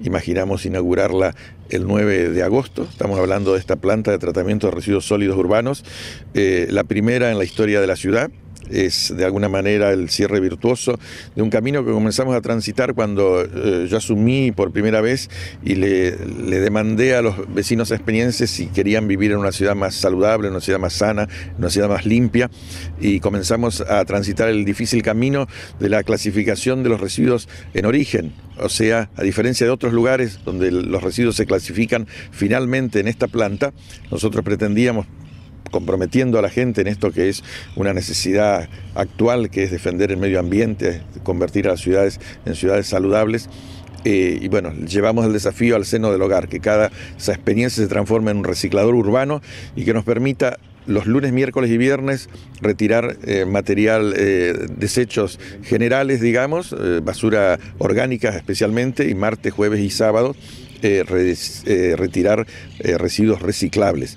imaginamos inaugurarla el 9 de agosto. Estamos hablando de esta planta de tratamiento de residuos sólidos urbanos, eh, la primera en la historia de la ciudad es de alguna manera el cierre virtuoso de un camino que comenzamos a transitar cuando eh, yo asumí por primera vez y le, demandé a los vecinos experiencias si querían vivir en una ciudad más saludable, en una ciudad más sana, en una ciudad más limpia y comenzamos a transitar el difícil camino de la clasificación de los residuos en origen. O sea, a diferencia de otros lugares donde los residuos se clasifican finalmente en esta planta, nosotros pretendíamos comprometiendo a la gente en esto que es una necesidad actual, que es defender el medio ambiente, convertir a las ciudades en ciudades saludables. Eh, y bueno, llevamos el desafío al seno del hogar, que cada esa experiencia se transforme en un reciclador urbano y que nos permita los lunes, miércoles y viernes retirar eh, material, eh, desechos generales, digamos, basura orgánica especialmente, y martes, jueves y sábado retirar residuos reciclables.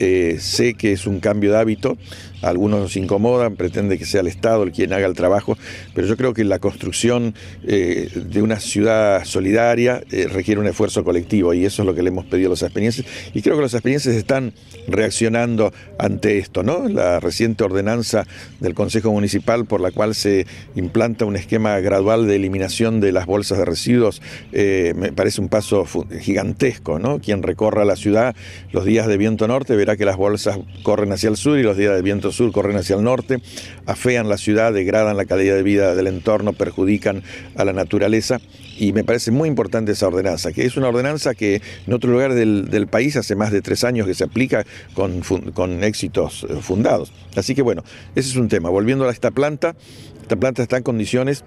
Eh, sé que es un cambio de hábito, algunos nos incomodan, pretende que sea el Estado el quien haga el trabajo, pero yo creo que la construcción eh, de una ciudad solidaria eh, requiere un esfuerzo colectivo y eso es lo que le hemos pedido a los aspenenses y creo que los experiencias están reaccionando ante esto, ¿no? La reciente ordenanza del Consejo Municipal por la cual se implanta un esquema gradual de eliminación de las bolsas de residuos eh, me parece un paso gigantesco, ¿no? Quien recorra la ciudad los días de viento norte verá que las bolsas corren hacia el sur y los días de viento sur corren hacia el norte, afean la ciudad, degradan la calidad de vida del entorno, perjudican a la naturaleza y me parece muy importante esa ordenanza, que es una ordenanza que en otro lugar del, país hace más de tres años que se aplica con, con éxitos eh, fundados. Así que bueno, ese es un tema. Volviendo a esta planta, esta planta está en condiciones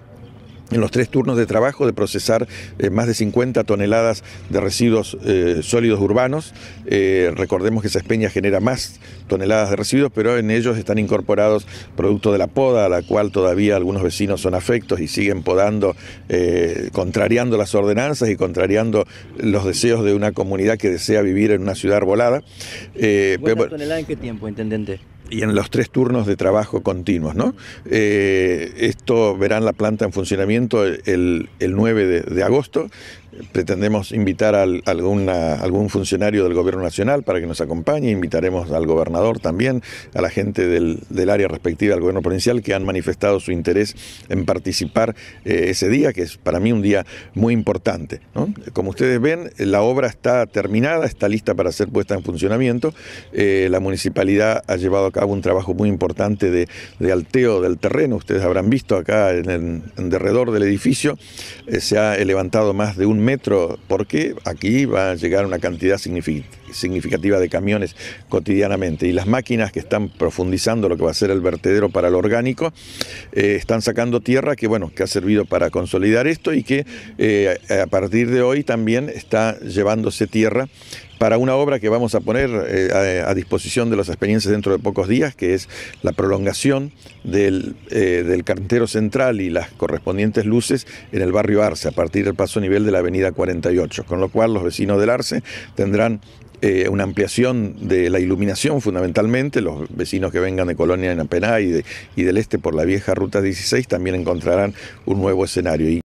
en los tres turnos de trabajo de procesar eh, más de 50 toneladas de residuos eh, sólidos urbanos. Eh, recordemos que esa genera más toneladas de residuos, pero en ellos están incorporados productos de la poda, a la cual todavía algunos vecinos son afectos y siguen podando, contrariando las ordenanzas y contrariando los deseos de una comunidad que desea vivir en una ciudad arbolada. ¿Cuántas toneladas en qué tiempo, intendente? y en los tres turnos de trabajo continuos. ¿no? Eh, esto verán la planta en funcionamiento el, 9 de agosto pretendemos invitar a algún funcionario del Gobierno Nacional para que nos acompañe, invitaremos al gobernador también, a la gente del, área respectiva al Gobierno Provincial que han manifestado su interés en participar eh, ese día, que es para mí un día muy importante. Como ustedes ven, la obra está terminada, está lista para ser puesta en funcionamiento. Eh, la municipalidad ha llevado a cabo un trabajo muy importante de, alteo del terreno, ustedes habrán visto acá en, el, derredor del edificio, eh, se ha levantado más de un metro, porque aquí va a llegar una cantidad significativa de camiones cotidianamente. Y las máquinas que están profundizando lo que va a ser el vertedero para lo orgánico, eh, están sacando tierra que, bueno, que ha servido para consolidar esto y que eh, a partir de hoy también está llevándose tierra para una obra que vamos a poner eh, a, disposición de los experiencias dentro de pocos días, que es la prolongación eh, del, cartero central y las correspondientes luces en el barrio Arce, a partir del paso nivel de la avenida 48, con lo cual los vecinos del Arce tendrán eh, una ampliación de la iluminación fundamentalmente, los vecinos que vengan de Colonia en Apená y, y del este por la vieja Ruta 16 también encontrarán un nuevo escenario.